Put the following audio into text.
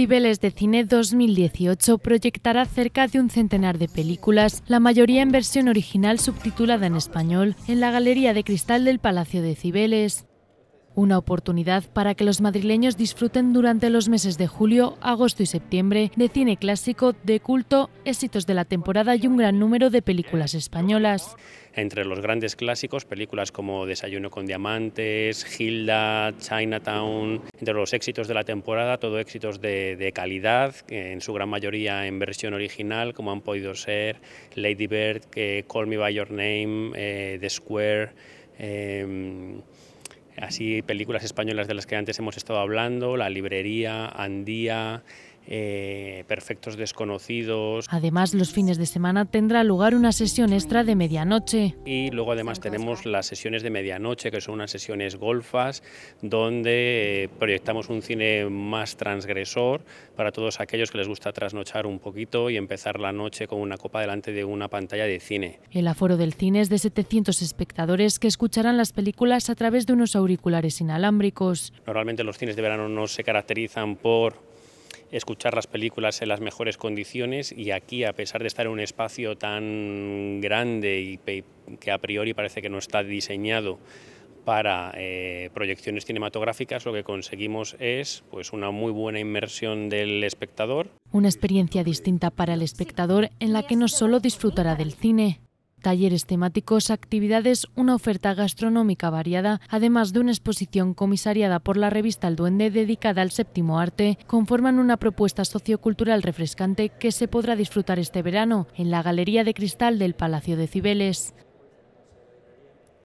Cibeles de Cine 2018 proyectará cerca de un centenar de películas, la mayoría en versión original subtitulada en español, en la Galería de Cristal del Palacio de Cibeles. Una oportunidad para que los madrileños disfruten durante los meses de julio, agosto y septiembre de cine clásico, de culto, éxitos de la temporada y un gran número de películas españolas. Entre los grandes clásicos, películas como Desayuno con Diamantes, Hilda, Chinatown, entre los éxitos de la temporada, todo éxitos de, calidad, en su gran mayoría en versión original, como han podido ser Lady Bird, Call Me By Your Name, eh, The Square. Em, así películas españolas de las que antes hemos estado hablando, La Librería, Andía, eh, perfectos desconocidos. Además, los fines de semana tendrá lugar una sesión extra de medianoche. Y luego además tenemos las sesiones de medianoche, que son unas sesiones golfas, donde eh, proyectamos un cine más transgresor para todos aquellos que les gusta trasnochar un poquito y empezar la noche con una copa delante de una pantalla de cine. El aforo del cine es de 700 espectadores que escucharán las películas a través de unos auriculares inalámbricos. Normalmente los cines de verano no se caracterizan por escuchar las películas en las mejores condiciones y aquí, a pesar de estar en un espacio tan grande y que a priori parece que no está diseñado para eh, proyecciones cinematográficas, lo que conseguimos es pues, una muy buena inmersión del espectador. Una experiencia distinta para el espectador en la que no solo disfrutará del cine, talleres temáticos, actividades, una oferta gastronómica variada, además de una exposición comisariada por la revista El Duende dedicada al séptimo arte, conforman una propuesta sociocultural refrescante que se podrá disfrutar este verano en la Galería de Cristal del Palacio de Cibeles.